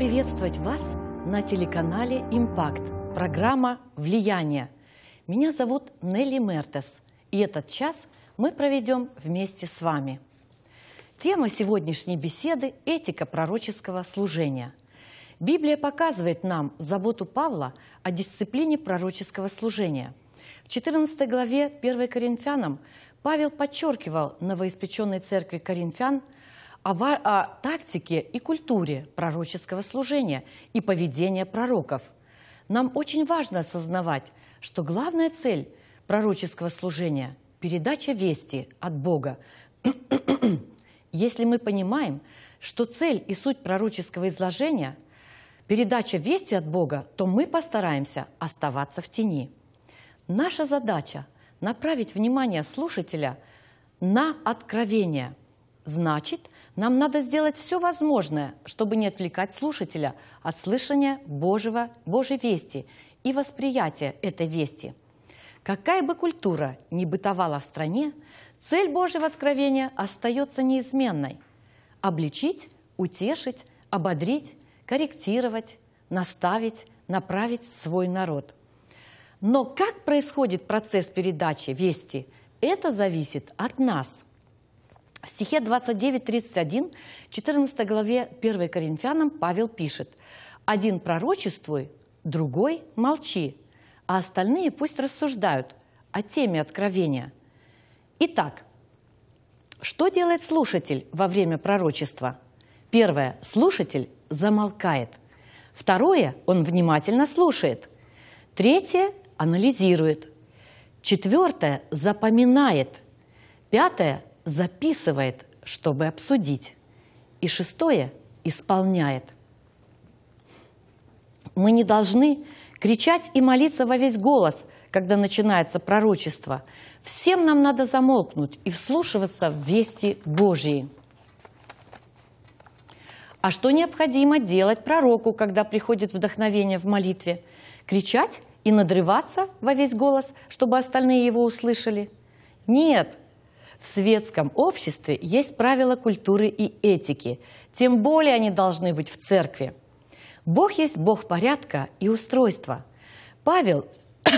приветствовать вас на телеканале «Импакт» программа «Влияние». Меня зовут Нелли Мертес, и этот час мы проведем вместе с вами. Тема сегодняшней беседы – этика пророческого служения. Библия показывает нам заботу Павла о дисциплине пророческого служения. В 14 главе 1 Коринфянам Павел подчеркивал новоиспеченной церкви Коринфян – о, о тактике и культуре пророческого служения и поведения пророков. Нам очень важно осознавать, что главная цель пророческого служения – передача вести от Бога. Если мы понимаем, что цель и суть пророческого изложения – передача вести от Бога, то мы постараемся оставаться в тени. Наша задача – направить внимание слушателя на откровение. Значит, нам надо сделать все возможное, чтобы не отвлекать слушателя от слышания Божьего, Божьей вести и восприятия этой вести. Какая бы культура ни бытовала в стране, цель Божьего откровения остается неизменной – обличить, утешить, ободрить, корректировать, наставить, направить свой народ. Но как происходит процесс передачи вести, это зависит от нас – в стихе 29.31, 14 главе 1 Коринфянам Павел пишет «Один пророчествуй, другой молчи, а остальные пусть рассуждают о теме откровения». Итак, что делает слушатель во время пророчества? Первое. Слушатель замолкает. Второе. Он внимательно слушает. Третье. Анализирует. Четвертое. Запоминает. Пятое записывает, чтобы обсудить. И шестое – исполняет. Мы не должны кричать и молиться во весь голос, когда начинается пророчество. Всем нам надо замолкнуть и вслушиваться в вести Божьи. А что необходимо делать пророку, когда приходит вдохновение в молитве? Кричать и надрываться во весь голос, чтобы остальные его услышали? Нет, в светском обществе есть правила культуры и этики, тем более они должны быть в церкви. Бог есть Бог порядка и устройства. Павел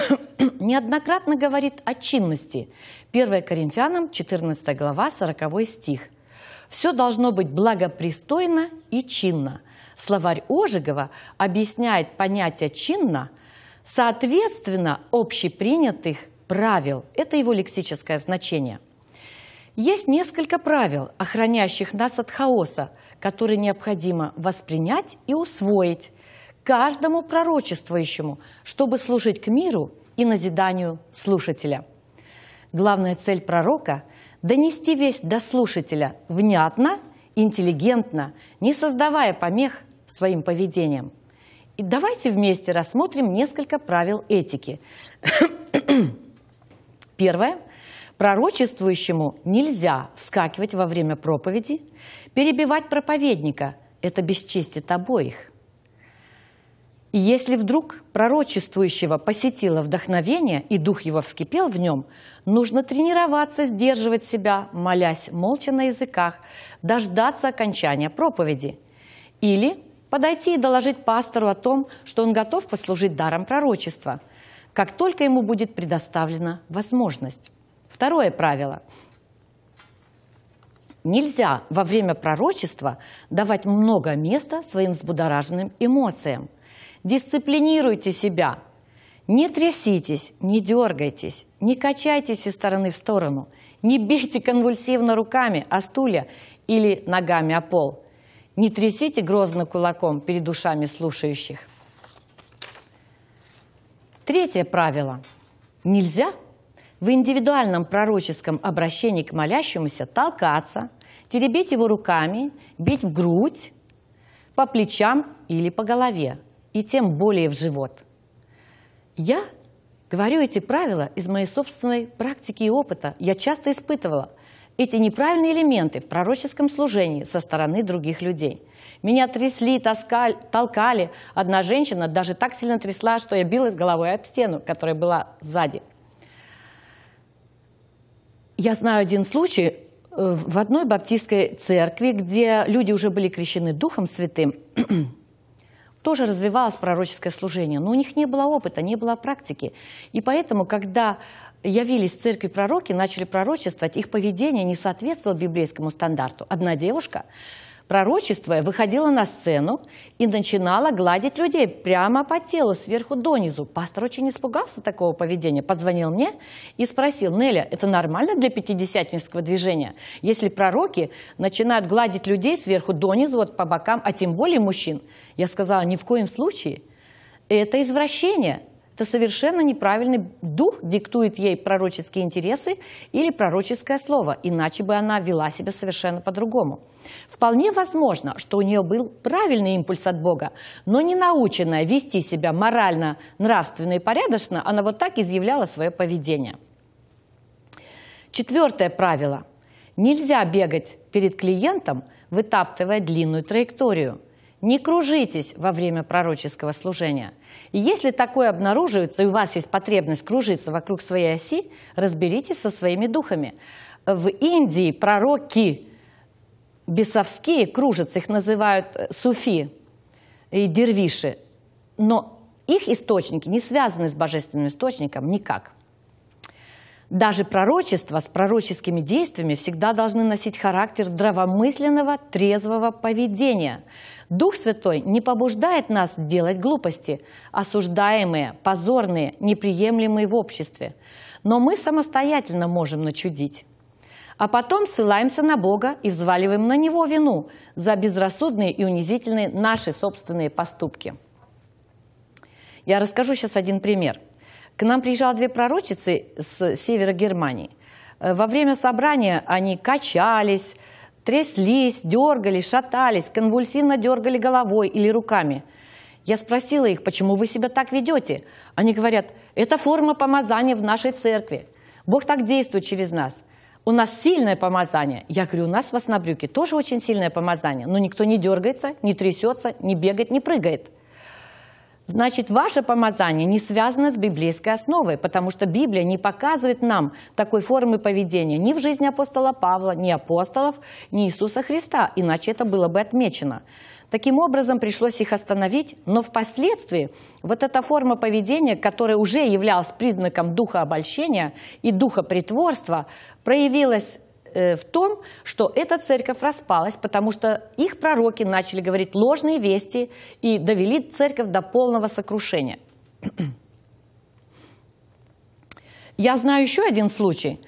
неоднократно говорит о чинности. 1 Коринфянам 14 глава 40 стих. Все должно быть благопристойно и чинно. Словарь Ожегова объясняет понятие «чинно» соответственно общепринятых правил. Это его лексическое значение – есть несколько правил, охраняющих нас от хаоса, которые необходимо воспринять и усвоить каждому пророчествующему, чтобы служить к миру и назиданию слушателя. Главная цель пророка – донести весть до слушателя внятно, интеллигентно, не создавая помех своим поведением. И давайте вместе рассмотрим несколько правил этики. Первое – Пророчествующему нельзя вскакивать во время проповеди, перебивать проповедника. Это бесчестит обоих. И если вдруг пророчествующего посетило вдохновение, и дух его вскипел в нем, нужно тренироваться, сдерживать себя, молясь молча на языках, дождаться окончания проповеди. Или подойти и доложить пастору о том, что он готов послужить даром пророчества, как только ему будет предоставлена возможность. Второе правило. Нельзя во время пророчества давать много места своим взбудораженным эмоциям. Дисциплинируйте себя. Не тряситесь, не дергайтесь, не качайтесь из стороны в сторону, не бейте конвульсивно руками о стулья или ногами о пол. Не трясите грозно кулаком перед ушами слушающих. Третье правило. Нельзя в индивидуальном пророческом обращении к молящемуся толкаться, теребить его руками, бить в грудь, по плечам или по голове, и тем более в живот. Я говорю эти правила из моей собственной практики и опыта. Я часто испытывала эти неправильные элементы в пророческом служении со стороны других людей. Меня трясли, таскали, толкали. Одна женщина даже так сильно трясла, что я билась головой об стену, которая была сзади – я знаю один случай э, в одной баптистской церкви, где люди уже были крещены Духом Святым, тоже развивалось пророческое служение, но у них не было опыта, не было практики. И поэтому, когда явились в церкви пророки, начали пророчествовать, их поведение не соответствовало библейскому стандарту. Одна девушка пророчествуя, выходила на сцену и начинала гладить людей прямо по телу, сверху донизу. Пастор очень испугался такого поведения, позвонил мне и спросил, Неля, это нормально для пятидесятнического движения, если пророки начинают гладить людей сверху донизу, вот по бокам, а тем более мужчин? Я сказала, ни в коем случае. Это извращение. Это совершенно неправильный дух диктует ей пророческие интересы или пророческое слово, иначе бы она вела себя совершенно по-другому. Вполне возможно, что у нее был правильный импульс от Бога, но не наученная вести себя морально, нравственно и порядочно, она вот так изъявляла свое поведение. Четвертое правило. Нельзя бегать перед клиентом, вытаптывая длинную траекторию – не кружитесь во время пророческого служения. И если такое обнаруживается, и у вас есть потребность кружиться вокруг своей оси, разберитесь со своими духами. В Индии пророки бесовские кружатся, их называют э, суфи и дервиши, но их источники не связаны с божественным источником никак. Даже пророчества с пророческими действиями всегда должны носить характер здравомысленного, трезвого поведения. Дух Святой не побуждает нас делать глупости, осуждаемые, позорные, неприемлемые в обществе. Но мы самостоятельно можем начудить. А потом ссылаемся на Бога и взваливаем на Него вину за безрассудные и унизительные наши собственные поступки. Я расскажу сейчас один пример. К нам приезжали две пророчицы с севера Германии. Э, во время собрания они качались, Тряслись, дергались, шатались, конвульсивно дергали головой или руками. Я спросила их, почему вы себя так ведете? Они говорят, это форма помазания в нашей церкви. Бог так действует через нас. У нас сильное помазание. Я говорю, у нас в Оснобрюке тоже очень сильное помазание. Но никто не дергается, не трясется, не бегает, не прыгает. Значит, ваше помазание не связано с библейской основой, потому что Библия не показывает нам такой формы поведения ни в жизни апостола Павла, ни апостолов, ни Иисуса Христа, иначе это было бы отмечено. Таким образом, пришлось их остановить, но впоследствии вот эта форма поведения, которая уже являлась признаком духа обольщения и духа притворства, проявилась Э, в том, что эта церковь распалась, потому что их пророки начали говорить ложные вести и довели церковь до полного сокрушения. Я знаю еще один случай.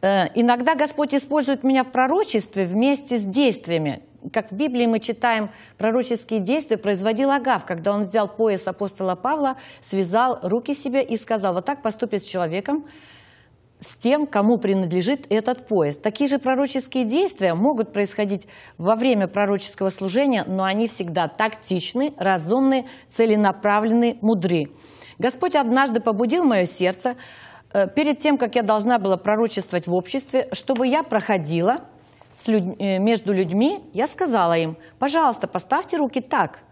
Э, иногда Господь использует меня в пророчестве вместе с действиями, как в Библии мы читаем, пророческие действия производил Агав, когда он взял пояс апостола Павла, связал руки себе и сказал, вот так поступит с человеком, с тем, кому принадлежит этот поезд. Такие же пророческие действия могут происходить во время пророческого служения, но они всегда тактичны, разумны, целенаправлены, мудры. Господь однажды побудил мое сердце э, перед тем, как я должна была пророчествовать в обществе, чтобы я проходила люд... Э, между людьми, я сказала им, пожалуйста, поставьте руки так –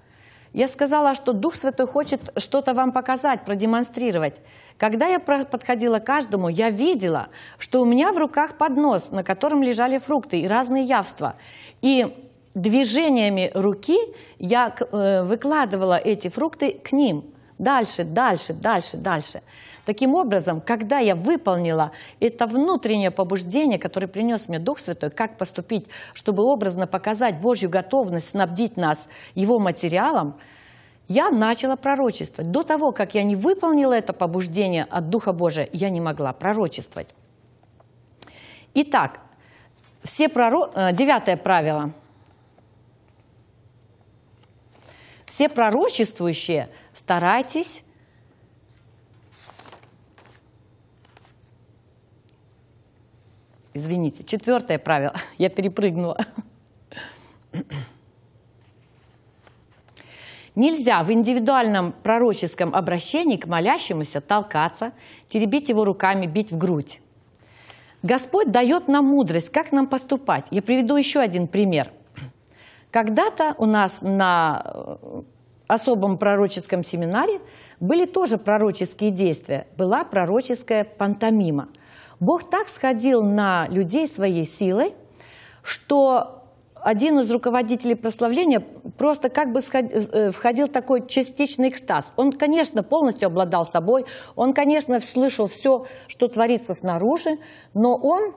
я сказала, что Дух Святой хочет что-то вам показать, продемонстрировать. Когда я подходила к каждому, я видела, что у меня в руках поднос, на котором лежали фрукты и разные явства. И движениями руки я э, выкладывала эти фрукты к ним – дальше, дальше, дальше, дальше. Таким образом, когда я выполнила это внутреннее побуждение, которое принес мне Дух Святой, как поступить, чтобы образно показать Божью готовность снабдить нас его материалом, я начала пророчествовать. До того, как я не выполнила это побуждение от Духа Божия, я не могла пророчествовать. Итак, все проро... Э, девятое правило. Все пророчествующие старайтесь Извините, четвертое правило. Я перепрыгнула. Нельзя в индивидуальном пророческом обращении к молящемуся толкаться, теребить его руками, бить в грудь. Господь дает нам мудрость, как нам поступать. Я приведу еще один пример. Когда-то у нас на э, особом пророческом семинаре были тоже пророческие действия, была пророческая пантомима. Бог так сходил на людей своей силой, что один из руководителей прославления просто как бы э, входил в такой частичный экстаз. Он, конечно, полностью обладал собой, он, конечно, слышал все, что творится снаружи, но он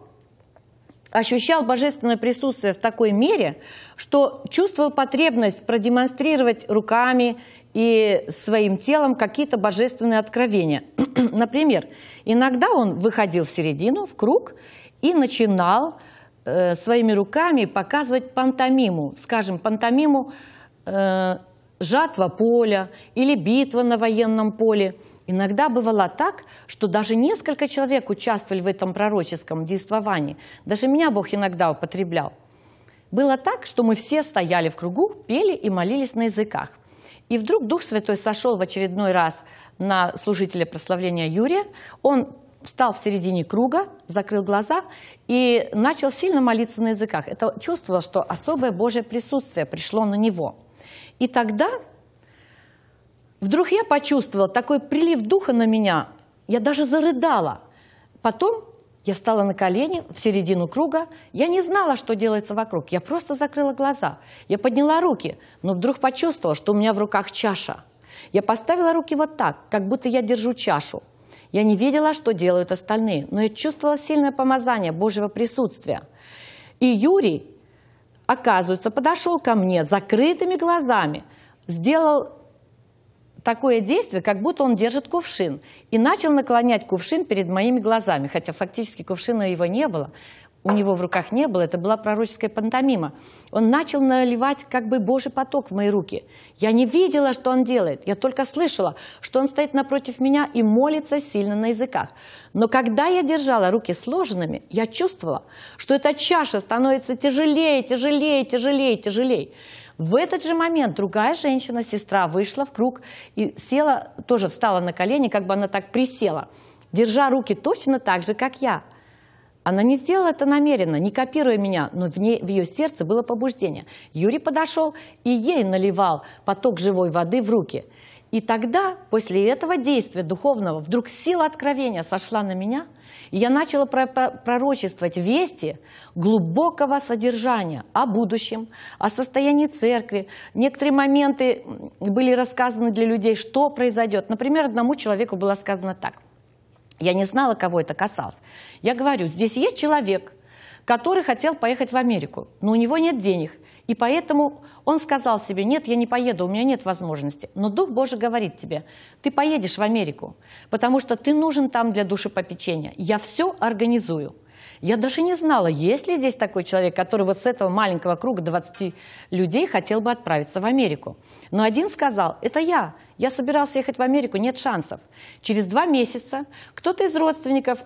ощущал божественное присутствие в такой мере, что чувствовал потребность продемонстрировать руками и своим телом какие-то божественные откровения. Например, иногда он выходил в середину, в круг, и начинал э, своими руками показывать пантомиму, скажем, пантомиму э, жатва поля или битва на военном поле – Иногда бывало так, что даже несколько человек участвовали в этом пророческом действовании. Даже меня Бог иногда употреблял. Было так, что мы все стояли в кругу, пели и молились на языках. И вдруг Дух Святой сошел в очередной раз на служителя прославления Юрия. Он встал в середине круга, закрыл глаза и начал сильно молиться на языках. Это чувствовало, что особое Божье присутствие пришло на него. И тогда Вдруг я почувствовала такой прилив духа на меня. Я даже зарыдала. Потом я стала на колени в середину круга. Я не знала, что делается вокруг. Я просто закрыла глаза. Я подняла руки, но вдруг почувствовала, что у меня в руках чаша. Я поставила руки вот так, как будто я держу чашу. Я не видела, что делают остальные, но я чувствовала сильное помазание Божьего присутствия. И Юрий, оказывается, подошел ко мне закрытыми глазами, сделал такое действие, как будто он держит кувшин. И начал наклонять кувшин перед моими глазами, хотя фактически кувшина его не было. У него в руках не было, это была пророческая пантомима. Он начал наливать как бы Божий поток в мои руки. Я не видела, что он делает, я только слышала, что он стоит напротив меня и молится сильно на языках. Но когда я держала руки сложенными, я чувствовала, что эта чаша становится тяжелее, тяжелее, тяжелее, тяжелее. В этот же момент другая женщина, сестра, вышла в круг и села, тоже встала на колени, как бы она так присела, держа руки точно так же, как я. Она не сделала это намеренно, не копируя меня, но в, ней, в ее сердце было побуждение. Юрий подошел и ей наливал поток живой воды в руки – и тогда, после этого действия духовного, вдруг сила откровения сошла на меня, и я начала пророчествовать вести глубокого содержания о будущем, о состоянии церкви. Некоторые моменты были рассказаны для людей, что произойдет. Например, одному человеку было сказано так. Я не знала, кого это касалось. Я говорю, здесь есть человек, который хотел поехать в Америку, но у него нет денег. И поэтому он сказал себе, нет, я не поеду, у меня нет возможности. Но Дух Божий говорит тебе, ты поедешь в Америку, потому что ты нужен там для душепопечения. Я все организую. Я даже не знала, есть ли здесь такой человек, который вот с этого маленького круга 20 людей хотел бы отправиться в Америку. Но один сказал, это я, я собирался ехать в Америку, нет шансов. Через два месяца кто-то из родственников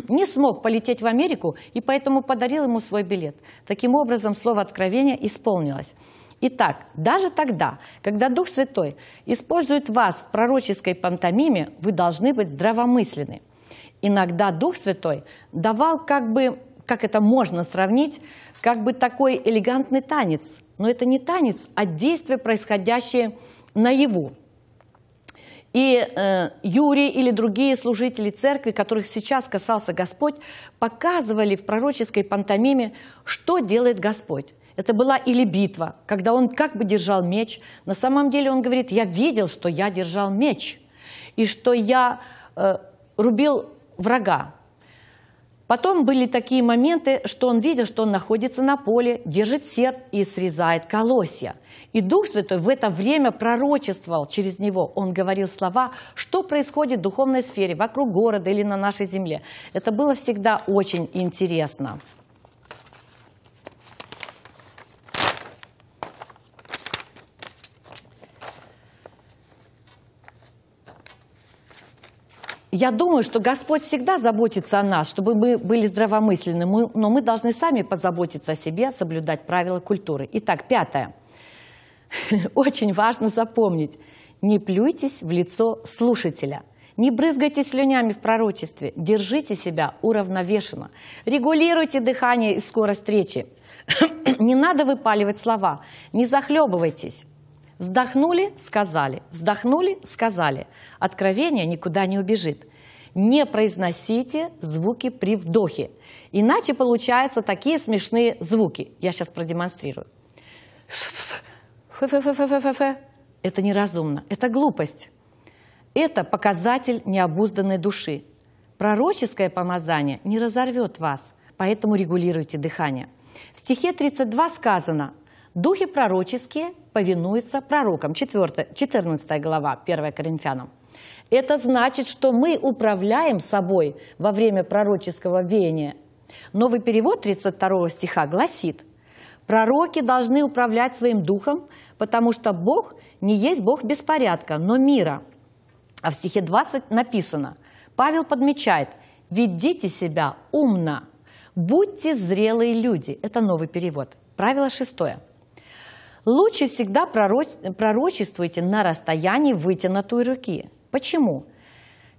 не смог полететь в Америку и поэтому подарил ему свой билет. Таким образом, слово «откровение» исполнилось. Итак, даже тогда, когда Дух Святой использует вас в пророческой пантомиме, вы должны быть здравомысленны иногда Дух Святой давал как бы, как это можно сравнить, как бы такой элегантный танец. Но это не танец, а действие, происходящее наяву. И э, Юрий или другие служители церкви, которых сейчас касался Господь, показывали в пророческой пантомиме, что делает Господь. Это была или битва, когда он как бы держал меч. На самом деле он говорит, я видел, что я держал меч, и что я э, рубил врага. Потом были такие моменты, что он видел, что он находится на поле, держит серп и срезает колосья. И Дух Святой в это время пророчествовал через него. Он говорил слова, что происходит в духовной сфере, вокруг города или на нашей земле. Это было всегда очень интересно. Я думаю, что Господь всегда заботится о нас, чтобы мы были здравомысленны, но мы должны сами позаботиться о себе, соблюдать правила культуры. Итак, пятое. Очень важно запомнить. Не плюйтесь в лицо слушателя. Не брызгайте слюнями в пророчестве. Держите себя уравновешенно. Регулируйте дыхание и скорость речи. Не надо выпаливать слова. Не захлебывайтесь. Вздохнули, сказали, вздохнули, сказали. Откровение никуда не убежит. Не произносите звуки при вдохе, иначе получаются такие смешные звуки. Я сейчас продемонстрирую. Это неразумно, это глупость. Это показатель необузданной души. Пророческое помазание не разорвет вас, поэтому регулируйте дыхание. В стихе 32 сказано Духи пророческие повинуются пророкам. 4, 14 глава 1 Коринфянам. Это значит, что мы управляем собой во время пророческого веяния. Новый перевод 32 стиха гласит, «Пророки должны управлять своим духом, потому что Бог не есть Бог беспорядка, но мира». А в стихе 20 написано, Павел подмечает, «Ведите себя умно, будьте зрелые люди». Это новый перевод. Правило шестое – Лучше всегда пророчествуйте на расстоянии вытянутой руки. Почему?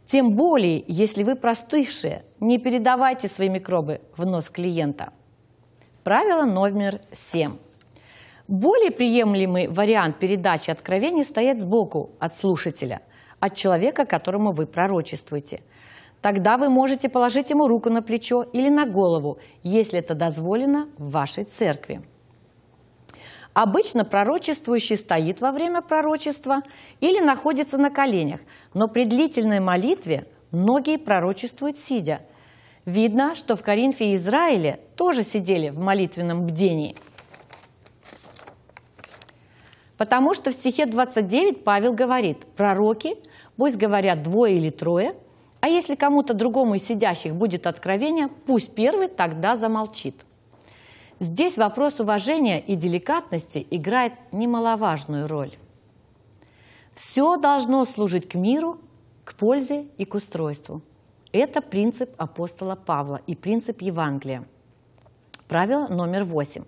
Тем более, если вы простывшие, не передавайте свои микробы в нос клиента. Правило номер 7. Более приемлемый вариант передачи откровений стоит сбоку от слушателя, от человека, которому вы пророчествуете. Тогда вы можете положить ему руку на плечо или на голову, если это дозволено в вашей церкви. Обычно пророчествующий стоит во время пророчества или находится на коленях, но при длительной молитве многие пророчествуют сидя. Видно, что в Коринфе и Израиле тоже сидели в молитвенном бдении. Потому что в стихе 29 Павел говорит, пророки, пусть говорят двое или трое, а если кому-то другому из сидящих будет откровение, пусть первый тогда замолчит. Здесь вопрос уважения и деликатности играет немаловажную роль. Все должно служить к миру, к пользе и к устройству. Это принцип апостола Павла и принцип Евангелия. Правило номер восемь.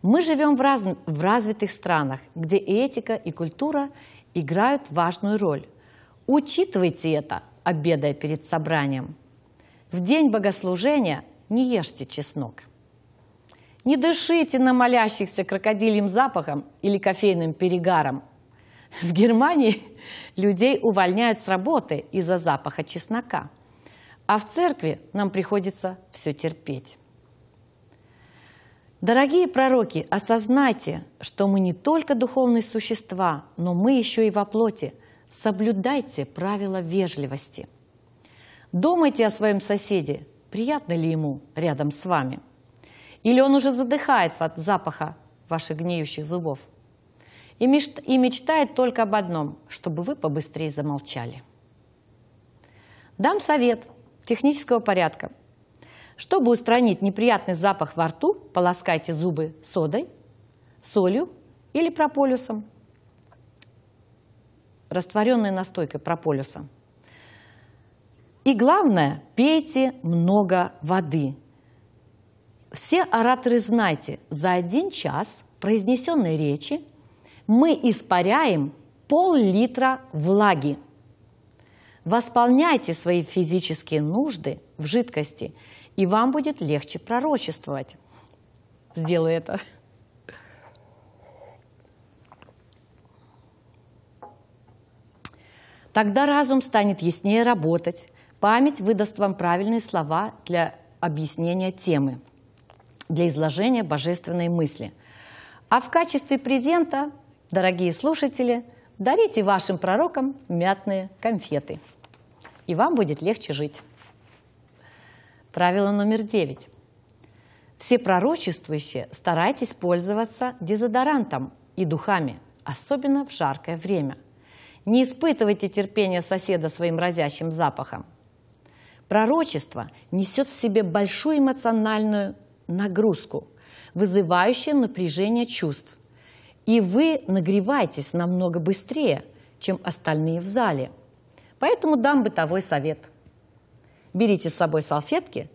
Мы живем в, раз... в развитых странах, где этика, и культура играют важную роль. Учитывайте это, обедая перед собранием. В день богослужения не ешьте чеснок. Не дышите на молящихся крокодильем запахом или кофейным перегаром. В Германии людей увольняют с работы из-за запаха чеснока. А в церкви нам приходится все терпеть. Дорогие пророки, осознайте, что мы не только духовные существа, но мы еще и во плоти. Соблюдайте правила вежливости. Думайте о своем соседе, приятно ли ему рядом с вами – или он уже задыхается от запаха ваших гниющих зубов? И, мечт, и мечтает только об одном, чтобы вы побыстрее замолчали. Дам совет технического порядка. Чтобы устранить неприятный запах во рту, полоскайте зубы содой, солью или прополисом, растворенной настойкой прополиса. И главное, пейте много воды – все ораторы знайте, за один час произнесенной речи мы испаряем пол-литра влаги. Восполняйте свои физические нужды в жидкости, и вам будет легче пророчествовать. Сделаю это. Тогда разум станет яснее работать, память выдаст вам правильные слова для объяснения темы для изложения божественной мысли. А в качестве презента, дорогие слушатели, дарите вашим пророкам мятные конфеты. И вам будет легче жить. Правило номер девять. Все пророчествующие старайтесь пользоваться дезодорантом и духами, особенно в жаркое время. Не испытывайте терпения соседа своим разящим запахом. Пророчество несет в себе большую эмоциональную нагрузку, вызывающую напряжение чувств. И вы нагреваетесь намного быстрее, чем остальные в зале. Поэтому дам бытовой совет. Берите с собой салфетки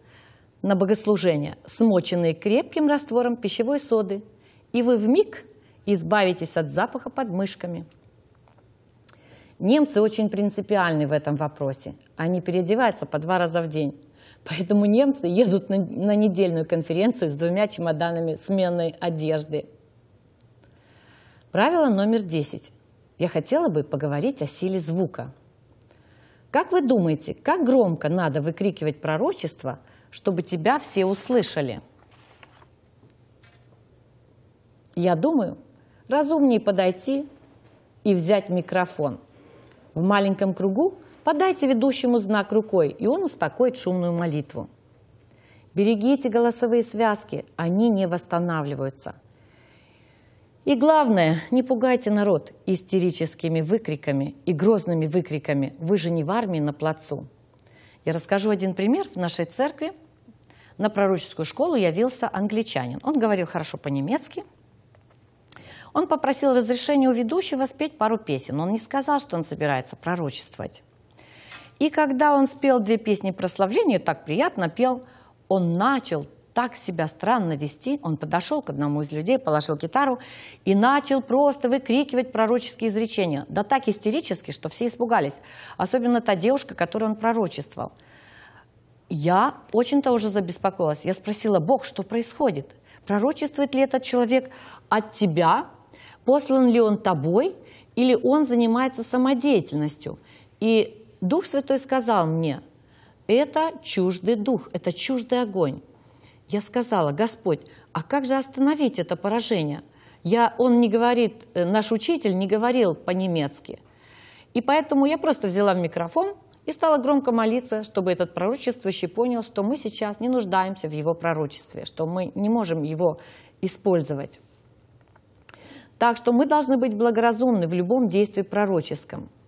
на богослужение, смоченные крепким раствором пищевой соды, и вы в миг избавитесь от запаха под мышками. Немцы очень принципиальны в этом вопросе. Они переодеваются по два раза в день. Поэтому немцы едут на, на недельную конференцию с двумя чемоданами сменной одежды. Правило номер 10. Я хотела бы поговорить о силе звука. Как вы думаете, как громко надо выкрикивать пророчество, чтобы тебя все услышали? Я думаю, разумнее подойти и взять микрофон. В маленьком кругу – Подайте ведущему знак рукой, и он успокоит шумную молитву. Берегите голосовые связки, они не восстанавливаются. И главное, не пугайте народ истерическими выкриками и грозными выкриками. Вы же не в армии на плацу. Я расскажу один пример. В нашей церкви на пророческую школу явился англичанин. Он говорил хорошо по-немецки. Он попросил разрешения у ведущего спеть пару песен. Он не сказал, что он собирается пророчествовать. И когда он спел две песни прославления, так приятно пел, он начал так себя странно вести, он подошел к одному из людей, положил гитару и начал просто выкрикивать пророческие изречения. Да так истерически, что все испугались. Особенно та девушка, которой он пророчествовал. Я очень-то уже забеспокоилась. Я спросила, Бог, что происходит? Пророчествует ли этот человек от тебя? Послан ли он тобой? Или он занимается самодеятельностью? И Дух Святой сказал мне, это чуждый дух, это чуждый огонь. Я сказала, Господь, а как же остановить это поражение? Я, он не говорит, э, наш учитель не говорил по-немецки. И поэтому я просто взяла микрофон и стала громко молиться, чтобы этот пророчествующий понял, что мы сейчас не нуждаемся в его пророчестве, что мы не можем его использовать. Так что мы должны быть благоразумны в любом действии пророческом –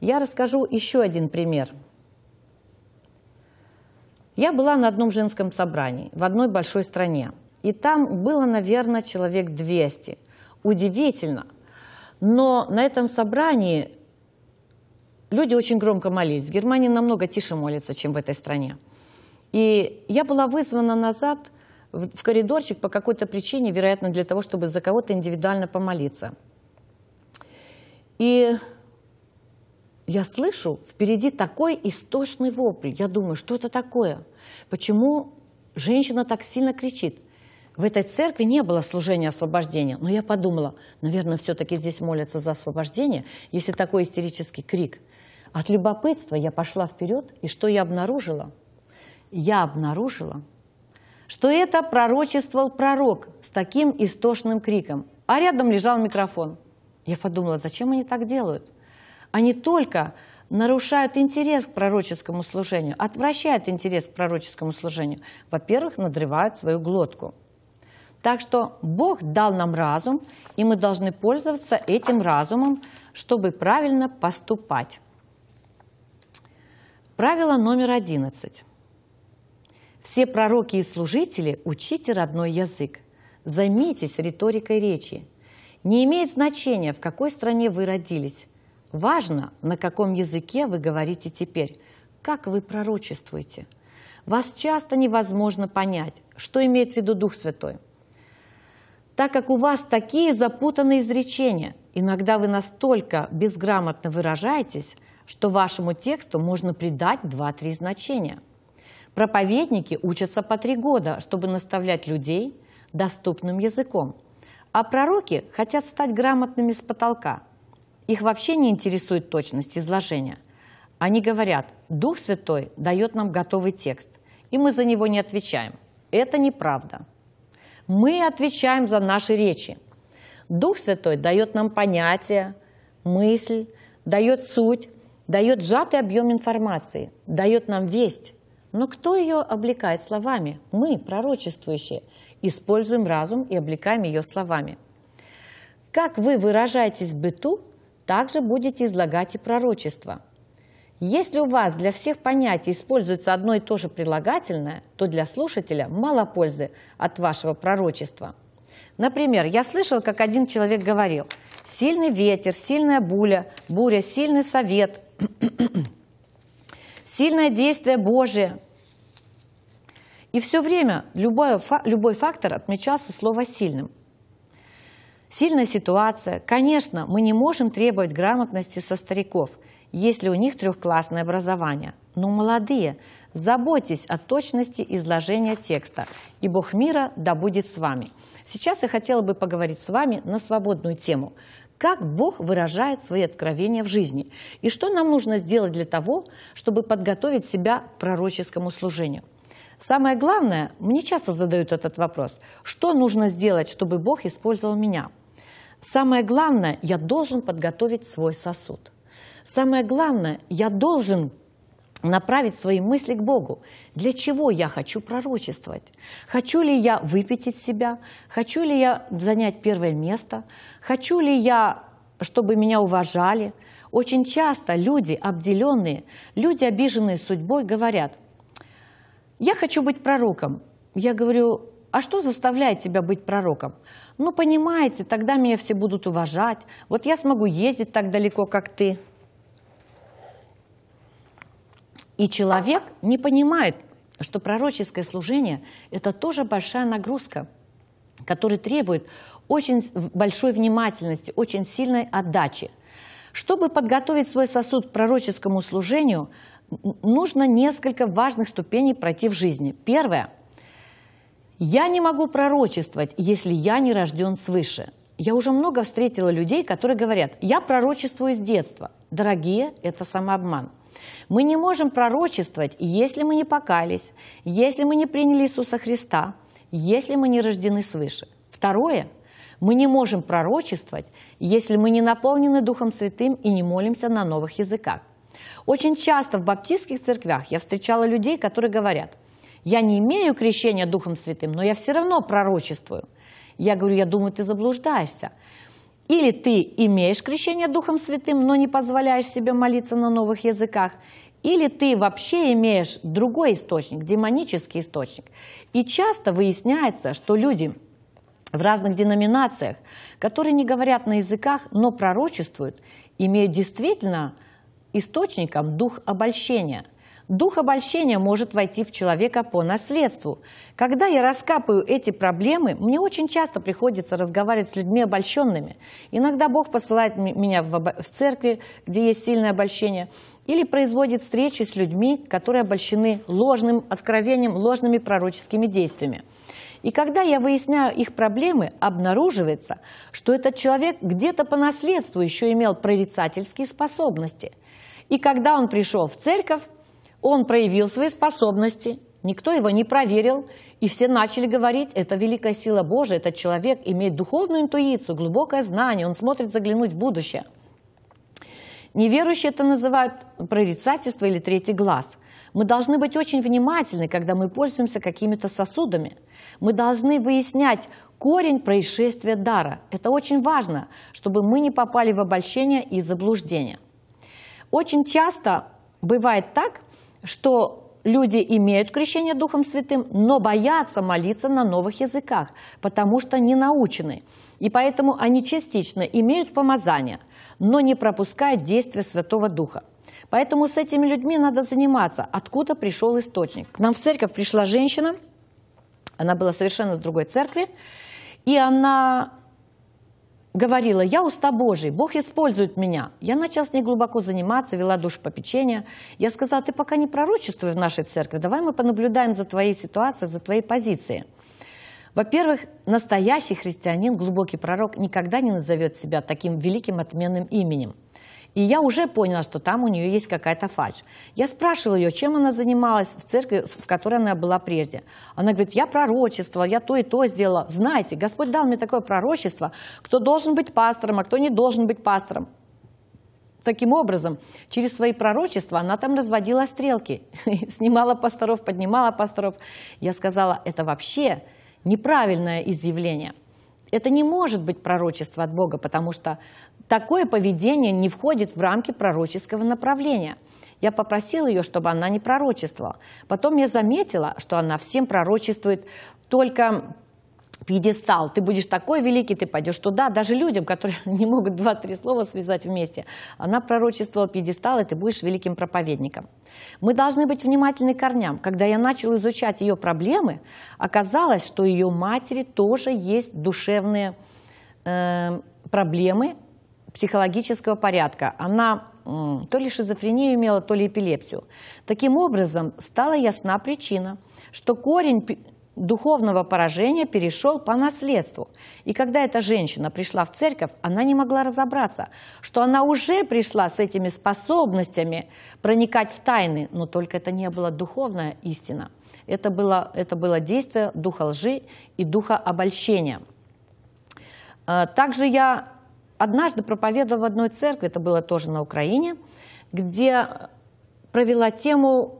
я расскажу еще один пример. Я была на одном женском собрании в одной большой стране. И там было, наверное, человек 200. Удивительно. Но на этом собрании люди очень громко молились. В Германии намного тише молятся, чем в этой стране. И я была вызвана назад в коридорчик по какой-то причине, вероятно, для того, чтобы за кого-то индивидуально помолиться. И я слышу впереди такой истошный вопль. Я думаю, что это такое? Почему женщина так сильно кричит? В этой церкви не было служения освобождения, но я подумала, наверное, все-таки здесь молятся за освобождение, если такой истерический крик. От любопытства я пошла вперед, и что я обнаружила? Я обнаружила, что это пророчествовал пророк с таким истошным криком, а рядом лежал микрофон. Я подумала, зачем они так делают? они только нарушают интерес к пророческому служению, отвращают интерес к пророческому служению. Во-первых, надрывают свою глотку. Так что Бог дал нам разум, и мы должны пользоваться этим разумом, чтобы правильно поступать. Правило номер одиннадцать. Все пророки и служители учите родной язык. Займитесь риторикой речи. Не имеет значения, в какой стране вы родились. Важно, на каком языке вы говорите теперь, как вы пророчествуете. Вас часто невозможно понять, что имеет в виду Дух Святой. Так как у вас такие запутанные изречения, иногда вы настолько безграмотно выражаетесь, что вашему тексту можно придать 2-3 значения. Проповедники учатся по три года, чтобы наставлять людей доступным языком. А пророки хотят стать грамотными с потолка – их вообще не интересует точность изложения. Они говорят, Дух Святой дает нам готовый текст, и мы за него не отвечаем. Это неправда. Мы отвечаем за наши речи. Дух Святой дает нам понятие, мысль, дает суть, дает сжатый объем информации, дает нам весть. Но кто ее облекает словами? Мы, пророчествующие, используем разум и облекаем ее словами. Как вы выражаетесь в быту, также будете излагать и пророчество. Если у вас для всех понятий используется одно и то же прилагательное, то для слушателя мало пользы от вашего пророчества. Например, я слышал, как один человек говорил «сильный ветер, сильная буля, буря, сильный совет, сильное действие Божие». И все время любой, любой фактор отмечался слово «сильным». Сильная ситуация. Конечно, мы не можем требовать грамотности со стариков, если у них трехклассное образование. Но молодые, заботьтесь о точности изложения текста, и Бог мира да будет с вами. Сейчас я хотела бы поговорить с вами на свободную тему. Как Бог выражает свои откровения в жизни? И что нам нужно сделать для того, чтобы подготовить себя к пророческому служению? Самое главное, мне часто задают этот вопрос, что нужно сделать, чтобы Бог использовал меня – Самое главное, я должен подготовить свой сосуд. Самое главное, я должен направить свои мысли к Богу. Для чего я хочу пророчествовать? Хочу ли я выпить из себя? Хочу ли я занять первое место? Хочу ли я, чтобы меня уважали? Очень часто люди, обделенные, люди, обиженные судьбой, говорят, я хочу быть пророком. Я говорю, а что заставляет тебя быть пророком? Ну, понимаете, тогда меня все будут уважать. Вот я смогу ездить так далеко, как ты. И человек не понимает, что пророческое служение – это тоже большая нагрузка, которая требует очень большой внимательности, очень сильной отдачи. Чтобы подготовить свой сосуд к пророческому служению, нужно несколько важных ступеней пройти в жизни. Первое – я не могу пророчествовать, если я не рожден свыше. Я уже много встретила людей, которые говорят, я пророчествую с детства. Дорогие, это самообман. Мы не можем пророчествовать, если мы не покались, если мы не приняли Иисуса Христа, если мы не рождены свыше. Второе, мы не можем пророчествовать, если мы не наполнены Духом Святым и не молимся на новых языках. Очень часто в баптистских церквях я встречала людей, которые говорят – я не имею крещения Духом Святым, но я все равно пророчествую. Я говорю, я думаю, ты заблуждаешься. Или ты имеешь крещение Духом Святым, но не позволяешь себе молиться на новых языках, или ты вообще имеешь другой источник, демонический источник. И часто выясняется, что люди в разных деноминациях, которые не говорят на языках, но пророчествуют, имеют действительно источником дух обольщения – Дух обольщения может войти в человека по наследству. Когда я раскапываю эти проблемы, мне очень часто приходится разговаривать с людьми обольщенными. Иногда Бог посылает меня в церкви, где есть сильное обольщение, или производит встречи с людьми, которые обольщены ложным откровением, ложными пророческими действиями. И когда я выясняю их проблемы, обнаруживается, что этот человек где-то по наследству еще имел прорицательские способности. И когда он пришел в церковь, он проявил свои способности, никто его не проверил, и все начали говорить, это великая сила Божия, этот человек имеет духовную интуицию, глубокое знание, он смотрит заглянуть в будущее. Неверующие это называют прорицательство или третий глаз. Мы должны быть очень внимательны, когда мы пользуемся какими-то сосудами. Мы должны выяснять корень происшествия дара. Это очень важно, чтобы мы не попали в обольщение и заблуждение. Очень часто бывает так, что люди имеют крещение Духом Святым, но боятся молиться на новых языках, потому что не научены. И поэтому они частично имеют помазание, но не пропускают действия Святого Духа. Поэтому с этими людьми надо заниматься, откуда пришел источник. К нам в церковь пришла женщина, она была совершенно с другой церкви, и она говорила, я уста Божий, Бог использует меня. Я начала с ней глубоко заниматься, вела душ попечения. Я сказала, ты пока не пророчествуй в нашей церкви, давай мы понаблюдаем за твоей ситуацией, за твоей позицией. Во-первых, настоящий христианин, глубокий пророк, никогда не назовет себя таким великим отменным именем – и я уже поняла, что там у нее есть какая-то фальш. Я спрашивала ее, чем она занималась в церкви, в которой она была прежде. Она говорит, я пророчество, я то и то сделала. Знаете, Господь дал мне такое пророчество, кто должен быть пастором, а кто не должен быть пастором. Таким образом, через свои пророчества она там разводила стрелки, снимала пасторов, поднимала пасторов. Я сказала, это вообще неправильное изъявление – это не может быть пророчество от Бога, потому что такое поведение не входит в рамки пророческого направления. Я попросила ее, чтобы она не пророчествовала. Потом я заметила, что она всем пророчествует только пьедестал, ты будешь такой великий, ты пойдешь туда. Даже людям, которые не могут два-три слова связать вместе, она пророчествовала пьедестал, и ты будешь великим проповедником. Мы должны быть внимательны к корням. Когда я начал изучать ее проблемы, оказалось, что ее матери тоже есть душевные э, проблемы психологического порядка. Она э, то ли шизофрению имела, то ли эпилепсию. Таким образом, стала ясна причина, что корень духовного поражения перешел по наследству. И когда эта женщина пришла в церковь, она не могла разобраться, что она уже пришла с этими способностями проникать в тайны, но только это не была духовная истина. Это было, это было действие духа лжи и духа обольщения. А, также я однажды проповедовала в одной церкви, это было тоже на Украине, где провела тему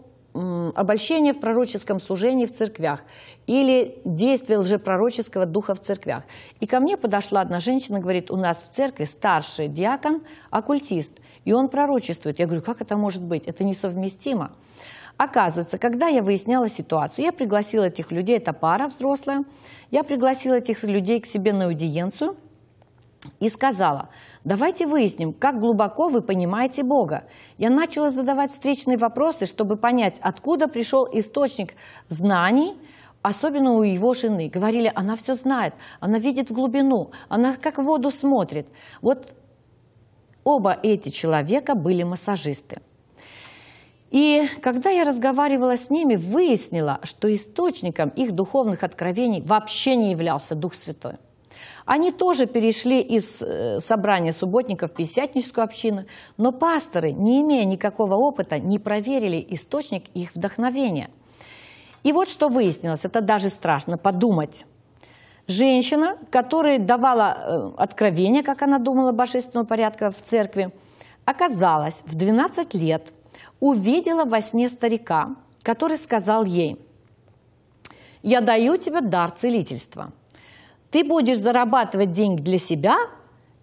обольщение в пророческом служении в церквях или действие лжепророческого духа в церквях. И ко мне подошла одна женщина, говорит, у нас в церкви старший диакон, оккультист, и он пророчествует. Я говорю, как это может быть? Это несовместимо. Оказывается, когда я выясняла ситуацию, я пригласила этих людей, это пара взрослая, я пригласила этих людей к себе на аудиенцию – и сказала, давайте выясним, как глубоко вы понимаете Бога. Я начала задавать встречные вопросы, чтобы понять, откуда пришел источник знаний, особенно у его жены. Говорили, она все знает, она видит в глубину, она как в воду смотрит. Вот оба эти человека были массажисты. И когда я разговаривала с ними, выяснила, что источником их духовных откровений вообще не являлся Дух Святой. Они тоже перешли из э, собрания субботников в Пятидесятническую общину, но пасторы, не имея никакого опыта, не проверили источник их вдохновения. И вот что выяснилось, это даже страшно подумать. Женщина, которая давала э, откровение, как она думала, божественного порядка в церкви, оказалась в 12 лет, увидела во сне старика, который сказал ей, «Я даю тебе дар целительства». Ты будешь зарабатывать деньги для себя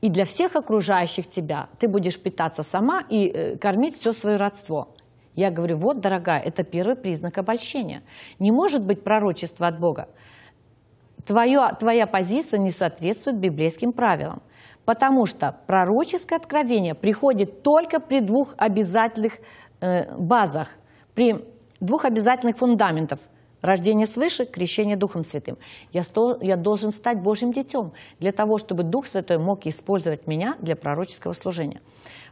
и для всех окружающих тебя. Ты будешь питаться сама и э, кормить все свое родство. Я говорю, вот, дорогая, это первый признак обольщения. Не может быть пророчества от Бога. Твоя, твоя позиция не соответствует библейским правилам, потому что пророческое откровение приходит только при двух обязательных э, базах, при двух обязательных фундаментах – Рождение свыше, крещение Духом Святым. Я, сто, я должен стать Божьим детем для того, чтобы Дух Святой мог использовать меня для пророческого служения.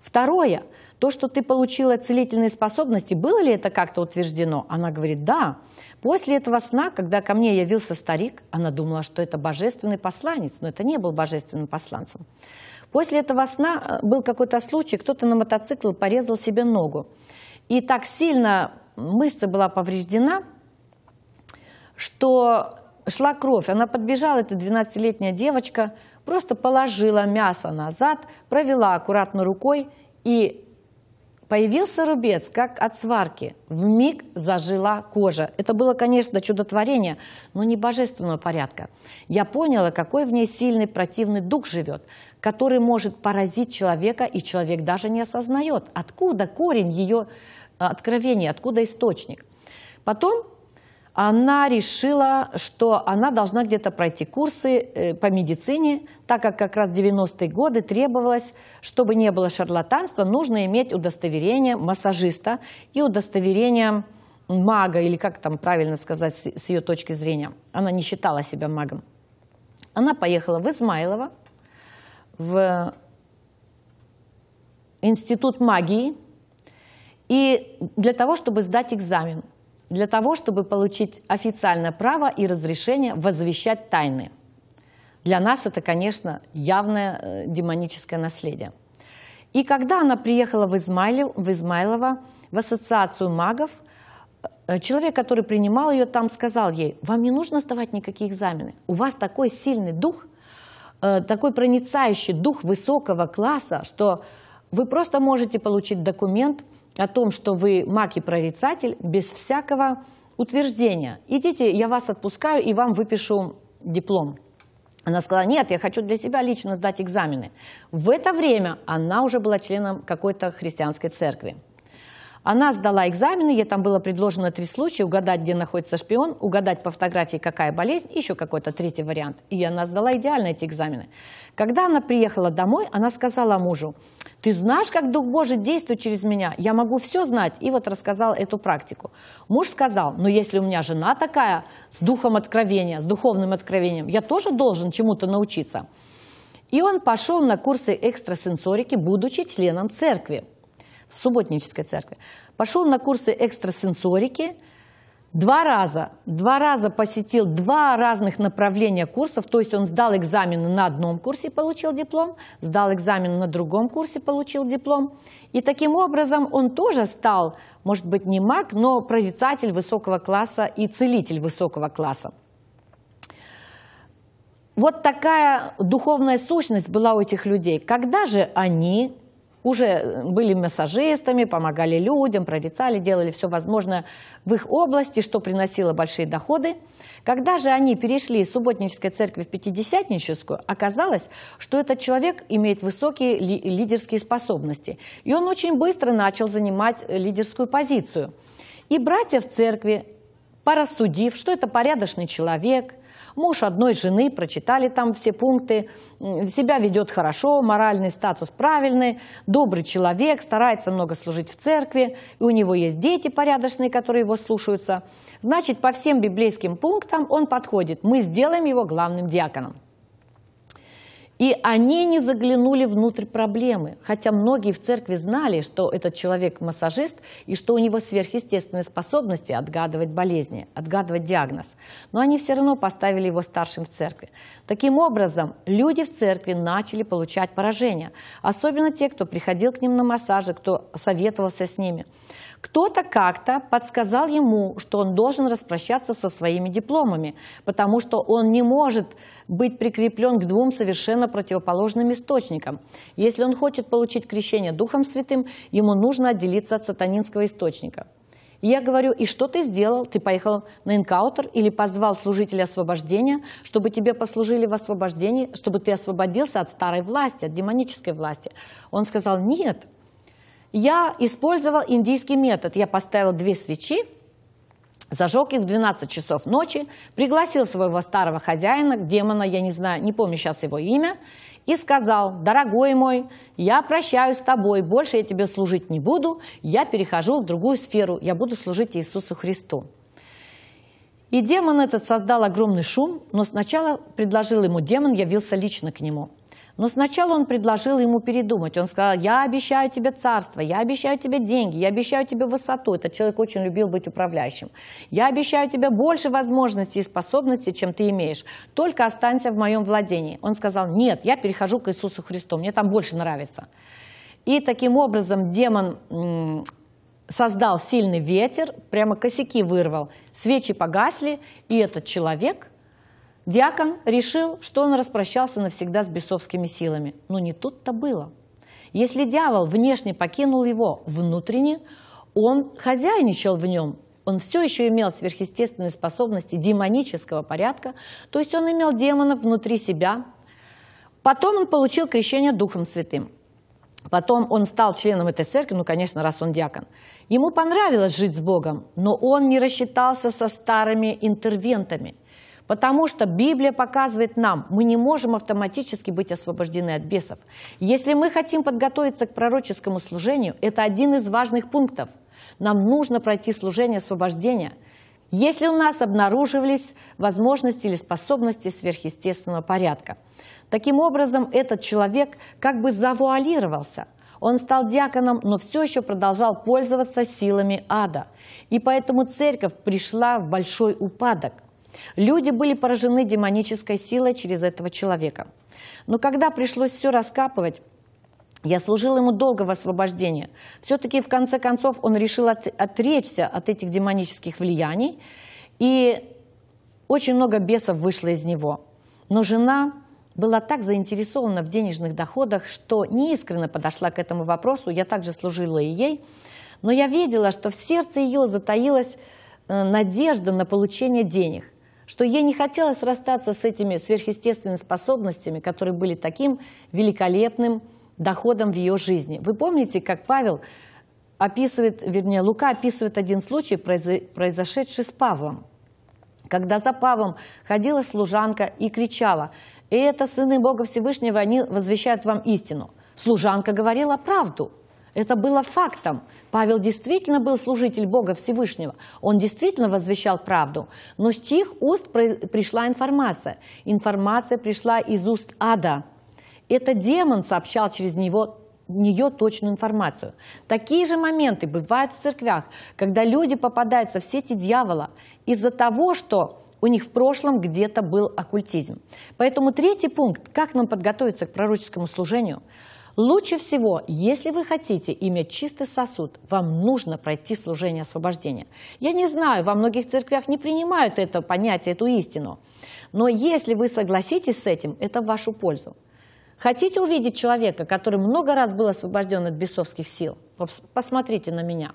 Второе, то, что ты получила целительные способности, было ли это как-то утверждено? Она говорит, да. После этого сна, когда ко мне явился старик, она думала, что это божественный посланец, но это не был божественным посланцем. После этого сна э, был какой-то случай, кто-то на мотоцикл порезал себе ногу. И так сильно мышца была повреждена, что шла кровь. Она подбежала, эта 12-летняя девочка, просто положила мясо назад, провела аккуратно рукой, и появился рубец, как от сварки. В миг зажила кожа. Это было, конечно, чудотворение, но не божественного порядка. Я поняла, какой в ней сильный противный дух живет, который может поразить человека, и человек даже не осознает, откуда корень ее э, откровения, откуда источник. Потом она решила, что она должна где-то пройти курсы э, по медицине, так как как раз 90-е годы требовалось, чтобы не было шарлатанства, нужно иметь удостоверение массажиста и удостоверение мага, или как там правильно сказать с ее точки зрения. Она не считала себя магом. Она поехала в Измайлово, в институт магии, и для того, чтобы сдать экзамен – для того, чтобы получить официальное право и разрешение возвещать тайны. Для нас это, конечно, явное э, демоническое наследие. И когда она приехала в, Измайлев, в Измайлово, в ассоциацию магов, э, человек, который принимал ее там, сказал ей, вам не нужно сдавать никакие экзамены, у вас такой сильный дух, э, такой проницающий дух высокого класса, что вы просто можете получить документ – о том, что вы маг и прорицатель, без всякого утверждения. Идите, я вас отпускаю и вам выпишу диплом. Она сказала, нет, я хочу для себя лично сдать экзамены. В это время она уже была членом какой-то христианской церкви. Она сдала экзамены, ей там было предложено три случая, угадать, где находится шпион, угадать по фотографии, какая болезнь, еще какой-то третий вариант. И она сдала идеально эти экзамены. Когда она приехала домой, она сказала мужу, ты знаешь, как Дух Божий действует через меня, я могу все знать, и вот рассказал эту практику. Муж сказал, но ну, если у меня жена такая, с духом откровения, с духовным откровением, я тоже должен чему-то научиться. И он пошел на курсы экстрасенсорики, будучи членом церкви в субботнической церкви. Пошел на курсы экстрасенсорики, два раза, два раза посетил два разных направления курсов, то есть он сдал экзамены на одном курсе и получил диплом, сдал экзамен на другом курсе, получил диплом. И таким образом он тоже стал, может быть, не маг, но прорицатель высокого класса и целитель высокого класса. Вот такая духовная сущность была у этих людей. Когда же они уже э, были массажистами, помогали людям, прорицали, делали все возможное в их области, что приносило большие доходы. Когда же они перешли из субботнической церкви в пятидесятническую, оказалось, что этот человек имеет высокие ли лидерские способности. И он очень быстро начал занимать лидерскую позицию. И братья в церкви, порассудив, что это порядочный человек – Муж одной жены, прочитали там все пункты, себя ведет хорошо, моральный статус правильный, добрый человек, старается много служить в церкви, и у него есть дети порядочные, которые его слушаются. Значит, по всем библейским пунктам он подходит. Мы сделаем его главным диаконом. И они не заглянули внутрь проблемы, хотя многие в церкви знали, что этот человек массажист и что у него сверхъестественные способности отгадывать болезни, отгадывать диагноз. Но они все равно поставили его старшим в церкви. Таким образом, люди в церкви начали получать поражения, особенно те, кто приходил к ним на массажи, кто советовался с ними. Кто-то как-то подсказал ему, что он должен распрощаться со своими дипломами, потому что он не может быть прикреплен к двум совершенно противоположным источником. Если он хочет получить крещение Духом Святым, ему нужно отделиться от сатанинского источника. И я говорю, и что ты сделал? Ты поехал на инкаутер или позвал служителя освобождения, чтобы тебе послужили в освобождении, чтобы ты освободился от старой власти, от демонической власти. Он сказал, нет, я использовал индийский метод. Я поставил две свечи, Зажег их в 12 часов ночи, пригласил своего старого хозяина, демона, я не знаю, не помню сейчас его имя, и сказал, дорогой мой, я прощаюсь с тобой, больше я тебе служить не буду, я перехожу в другую сферу, я буду служить Иисусу Христу. И демон этот создал огромный шум, но сначала предложил ему демон, явился лично к нему – но сначала он предложил ему передумать. Он сказал, я обещаю тебе царство, я обещаю тебе деньги, я обещаю тебе высоту. Этот человек очень любил быть управляющим. Я обещаю тебе больше возможностей и способностей, чем ты имеешь. Только останься в моем владении. Он сказал, нет, я перехожу к Иисусу Христу, мне там больше нравится. И таким образом демон создал сильный ветер, прямо косяки вырвал. Свечи погасли, и этот человек Диакон решил, что он распрощался навсегда с бесовскими силами. Но не тут-то было. Если дьявол внешне покинул его внутренне, он хозяйничал в нем, он все еще имел сверхъестественные способности демонического порядка, то есть он имел демонов внутри себя. Потом он получил крещение Духом Святым. Потом он стал членом этой церкви, ну, конечно, раз он диакон. Ему понравилось жить с Богом, но он не рассчитался со старыми интервентами – Потому что Библия показывает нам, мы не можем автоматически быть освобождены от бесов. Если мы хотим подготовиться к пророческому служению, это один из важных пунктов. Нам нужно пройти служение освобождения, если у нас обнаруживались возможности или способности сверхъестественного порядка. Таким образом, этот человек как бы завуалировался – он стал диаконом, но все еще продолжал пользоваться силами ада. И поэтому церковь пришла в большой упадок – Люди были поражены демонической силой через этого человека. Но когда пришлось все раскапывать, я служил ему долго в освобождении. Все-таки, в конце концов, он решил от, отречься от этих демонических влияний, и очень много бесов вышло из него. Но жена была так заинтересована в денежных доходах, что неискренно подошла к этому вопросу. Я также служила и ей. Но я видела, что в сердце ее затаилась э, надежда на получение денег что ей не хотелось расстаться с этими сверхъестественными способностями, которые были таким великолепным доходом в ее жизни. Вы помните, как Павел описывает, вернее, Лука описывает один случай, произошедший с Павлом, когда за Павлом ходила служанка и кричала, «Это сыны Бога Всевышнего, они возвещают вам истину». Служанка говорила правду – это было фактом. Павел действительно был служитель Бога Всевышнего. Он действительно возвещал правду. Но с чьих уст пришла информация? Информация пришла из уст ада. Это демон сообщал через него нее точную информацию. Такие же моменты бывают в церквях, когда люди попадаются в сети дьявола из-за того, что у них в прошлом где-то был оккультизм. Поэтому третий пункт, как нам подготовиться к пророческому служению – Лучше всего, если вы хотите иметь чистый сосуд, вам нужно пройти служение освобождения. Я не знаю, во многих церквях не принимают это понятие, эту истину. Но если вы согласитесь с этим, это в вашу пользу. Хотите увидеть человека, который много раз был освобожден от бесовских сил? Посмотрите на меня.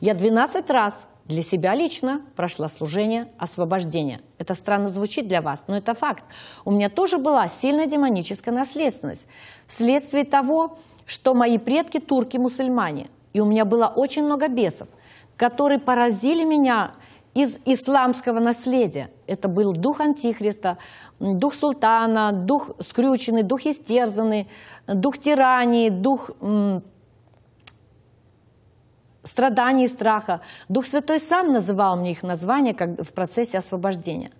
Я 12 раз для себя лично прошла служение освобождения. Это странно звучит для вас, но это факт. У меня тоже была сильная демоническая наследственность. Вследствие того, что мои предки турки-мусульмане. И у меня было очень много бесов, которые поразили меня из исламского наследия. Это был дух Антихриста, дух султана, дух скрюченный, дух истерзанный, дух тирании, дух страданий и страха. Дух Святой сам называл мне их название как в процессе освобождения.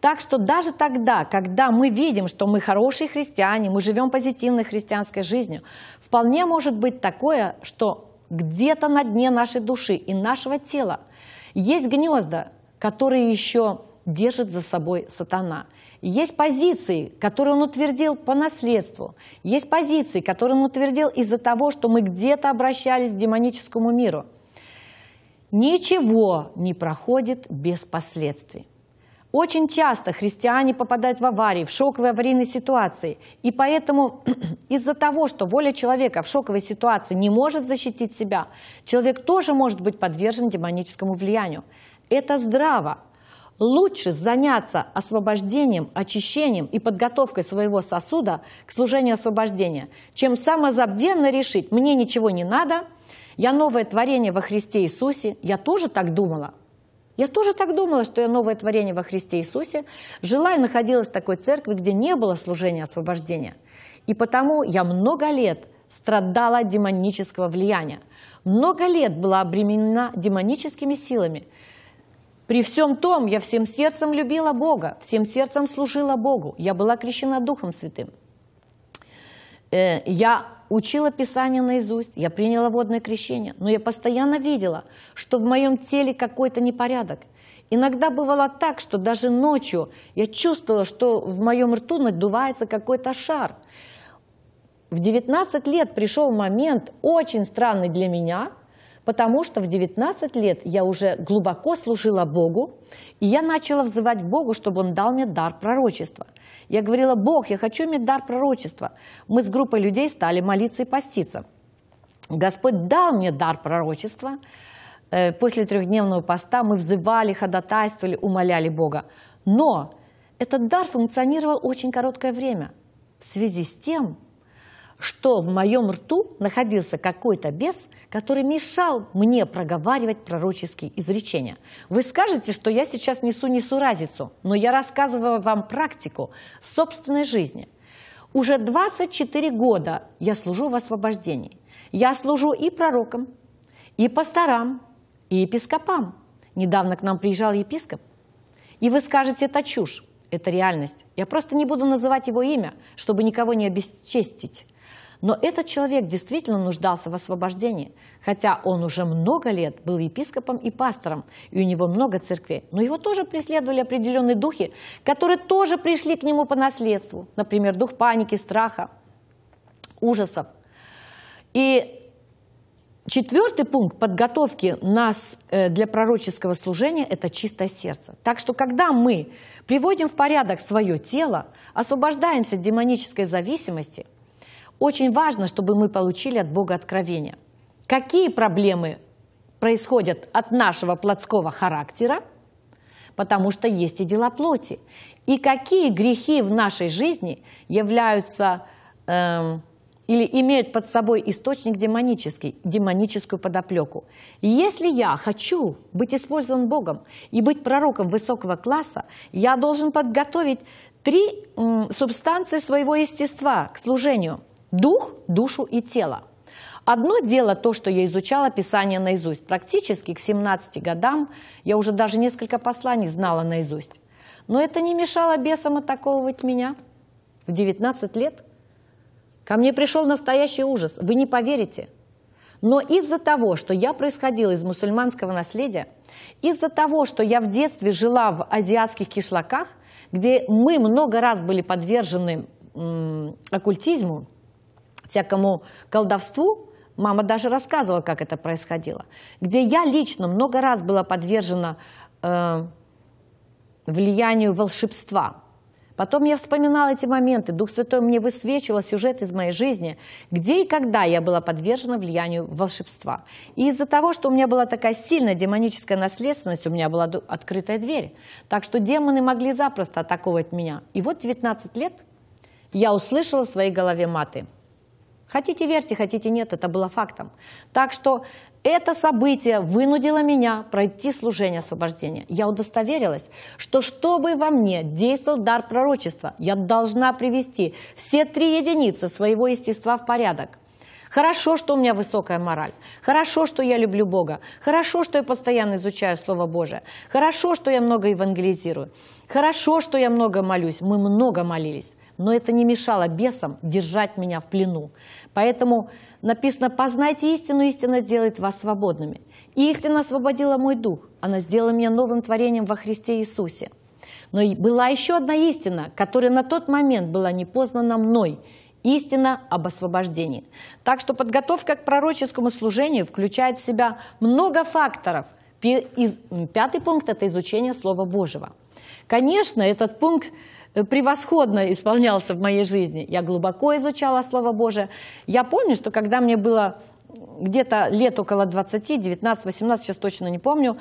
Так что даже тогда, когда мы видим, что мы хорошие христиане, мы живем позитивной христианской жизнью, вполне может быть такое, что где-то на дне нашей души и нашего тела есть гнезда, которые еще держит за собой сатана – есть позиции, которые он утвердил по наследству. Есть позиции, которые он утвердил из-за того, что мы где-то обращались к демоническому миру. Ничего не проходит без последствий. Очень часто христиане попадают в аварии, в шоковые аварийные ситуации. И поэтому из-за того, что воля человека в шоковой ситуации не может защитить себя, человек тоже может быть подвержен демоническому влиянию. Это здраво лучше заняться освобождением, очищением и подготовкой своего сосуда к служению освобождения, чем самозабвенно решить «мне ничего не надо», «я новое творение во Христе Иисусе», «я тоже так думала». Я тоже так думала, что я новое творение во Христе Иисусе. Жила и находилась в такой церкви, где не было служения освобождения. И потому я много лет страдала от демонического влияния. Много лет была обременена демоническими силами – при всем том, я всем сердцем любила Бога, всем сердцем служила Богу. Я была крещена Духом Святым. Э, я учила Писание наизусть, я приняла водное крещение, но я постоянно видела, что в моем теле какой-то непорядок. Иногда бывало так, что даже ночью я чувствовала, что в моем рту надувается какой-то шар. В 19 лет пришел момент, очень странный для меня, потому что в 19 лет я уже глубоко служила Богу, и я начала взывать Богу, чтобы Он дал мне дар пророчества. Я говорила, Бог, я хочу иметь дар пророчества. Мы с группой людей стали молиться и поститься. Господь дал мне дар пророчества. Э, после трехдневного поста мы взывали, ходатайствовали, умоляли Бога. Но этот дар функционировал очень короткое время в связи с тем, что в моем рту находился какой-то бес, который мешал мне проговаривать пророческие изречения. Вы скажете, что я сейчас несу несуразицу, но я рассказывала вам практику собственной жизни. Уже 24 года я служу в освобождении. Я служу и пророкам, и пасторам, и епископам. Недавно к нам приезжал епископ. И вы скажете, это чушь, это реальность. Я просто не буду называть его имя, чтобы никого не обесчестить. Но этот человек действительно нуждался в освобождении, хотя он уже много лет был епископом и пастором, и у него много церквей. Но его тоже преследовали определенные духи, которые тоже пришли к нему по наследству. Например, дух паники, страха, ужасов. И Четвертый пункт подготовки нас э, для пророческого служения – это чистое сердце. Так что, когда мы приводим в порядок свое тело, освобождаемся от демонической зависимости – очень важно, чтобы мы получили от Бога откровение. Какие проблемы происходят от нашего плотского характера, потому что есть и дела плоти. И какие грехи в нашей жизни являются э, или имеют под собой источник демонический, демоническую подоплеку. И если я хочу быть использован Богом и быть пророком высокого класса, я должен подготовить три э, субстанции своего естества к служению – Дух, душу и тело. Одно дело то, что я изучала Писание наизусть. Практически к 17 годам я уже даже несколько посланий знала наизусть. Но это не мешало бесам атаковывать меня. В 19 лет ко мне пришел настоящий ужас. Вы не поверите. Но из-за того, что я происходила из мусульманского наследия, из-за того, что я в детстве жила в азиатских кишлаках, где мы много раз были подвержены оккультизму, всякому колдовству, мама даже рассказывала, как это происходило, где я лично много раз была подвержена э, влиянию волшебства. Потом я вспоминала эти моменты, Дух Святой мне высвечивал сюжет из моей жизни, где и когда я была подвержена влиянию волшебства. И из-за того, что у меня была такая сильная демоническая наследственность, у меня была открытая дверь. Так что демоны могли запросто атаковать меня. И вот 19 лет я услышала в своей голове маты – Хотите верьте, хотите нет, это было фактом. Так что это событие вынудило меня пройти служение освобождения. Я удостоверилась, что чтобы во мне действовал дар пророчества, я должна привести все три единицы своего естества в порядок. Хорошо, что у меня высокая мораль. Хорошо, что я люблю Бога. Хорошо, что я постоянно изучаю Слово Божие. Хорошо, что я много евангелизирую. Хорошо, что я много молюсь. Мы много молились но это не мешало бесам держать меня в плену. Поэтому написано «Познайте истину, истина сделает вас свободными». И истина освободила мой дух, она сделала меня новым творением во Христе Иисусе. Но была еще одна истина, которая на тот момент была не познана мной, истина об освобождении. Так что подготовка к пророческому служению включает в себя много факторов. Пятый пункт – это изучение Слова Божьего. Конечно, этот пункт Э, превосходно исполнялся в моей жизни. Я глубоко изучала Слово Божие. Я помню, что когда мне было где-то лет около 20, 19, 18, сейчас точно не помню,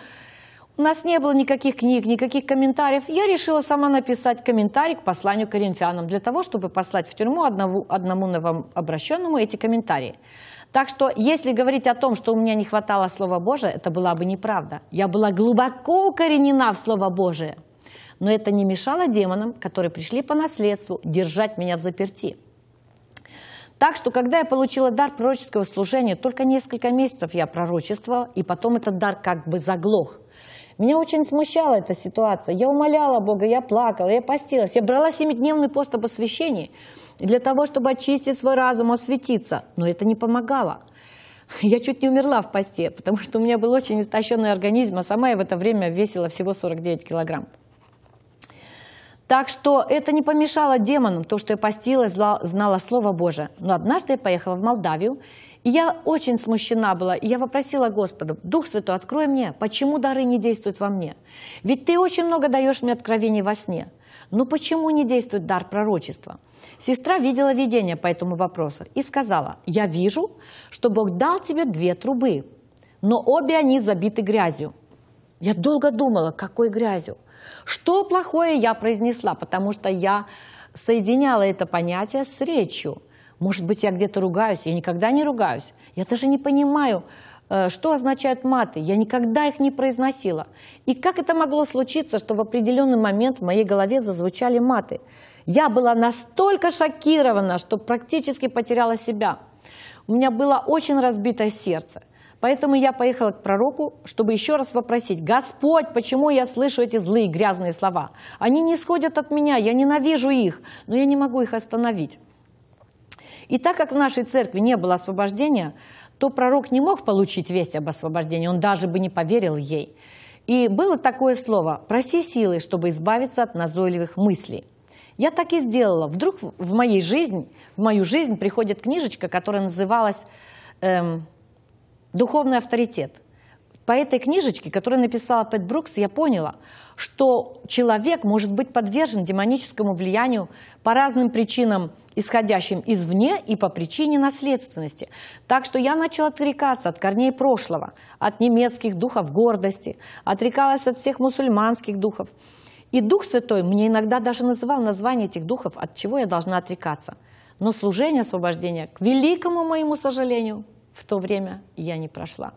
у нас не было никаких книг, никаких комментариев. Я решила сама написать комментарий к посланию коринфянам для того, чтобы послать в тюрьму одному, одному новообращенному эти комментарии. Так что, если говорить о том, что у меня не хватало Слова Божия, это была бы неправда. Я была глубоко укоренена в Слово Божие – но это не мешало демонам, которые пришли по наследству, держать меня в заперти. Так что, когда я получила дар пророческого служения, только несколько месяцев я пророчествовала, и потом этот дар как бы заглох. Меня очень смущала эта ситуация. Я умоляла Бога, я плакала, я постилась, я брала семидневный пост об освящении для того, чтобы очистить свой разум, осветиться. Но это не помогало. Я чуть не умерла в посте, потому что у меня был очень истощенный организм, а сама я в это время весила всего 49 килограмм. Так что это не помешало демонам то, что я постилась, знала Слово Божие. Но однажды я поехала в Молдавию, и я очень смущена была, и я попросила Господа, Дух Святой, открой мне, почему дары не действуют во мне? Ведь Ты очень много даешь мне откровений во сне. Но почему не действует дар пророчества? Сестра видела видение по этому вопросу и сказала, «Я вижу, что Бог дал тебе две трубы, но обе они забиты грязью». Я долго думала, какой грязью. Что плохое я произнесла, потому что я соединяла это понятие с речью. Может быть, я где-то ругаюсь, я никогда не ругаюсь. Я даже не понимаю, э, что означают маты. Я никогда их не произносила. И как это могло случиться, что в определенный момент в моей голове зазвучали маты? Я была настолько шокирована, что практически потеряла себя. У меня было очень разбитое сердце. Поэтому я поехала к пророку, чтобы еще раз вопросить, «Господь, почему я слышу эти злые грязные слова? Они не исходят от меня, я ненавижу их, но я не могу их остановить». И так как в нашей церкви не было освобождения, то пророк не мог получить весть об освобождении, он даже бы не поверил ей. И было такое слово «проси силы, чтобы избавиться от назойливых мыслей». Я так и сделала. Вдруг в, моей жизни, в мою жизнь приходит книжечка, которая называлась эм, духовный авторитет. По этой книжечке, которую написала Пэт Брукс, я поняла, что человек может быть подвержен демоническому влиянию по разным причинам, исходящим извне и по причине наследственности. Так что я начала отрекаться от корней прошлого, от немецких духов гордости, отрекалась от всех мусульманских духов. И Дух Святой мне иногда даже называл название этих духов, от чего я должна отрекаться. Но служение освобождения, к великому моему сожалению, в то время я не прошла.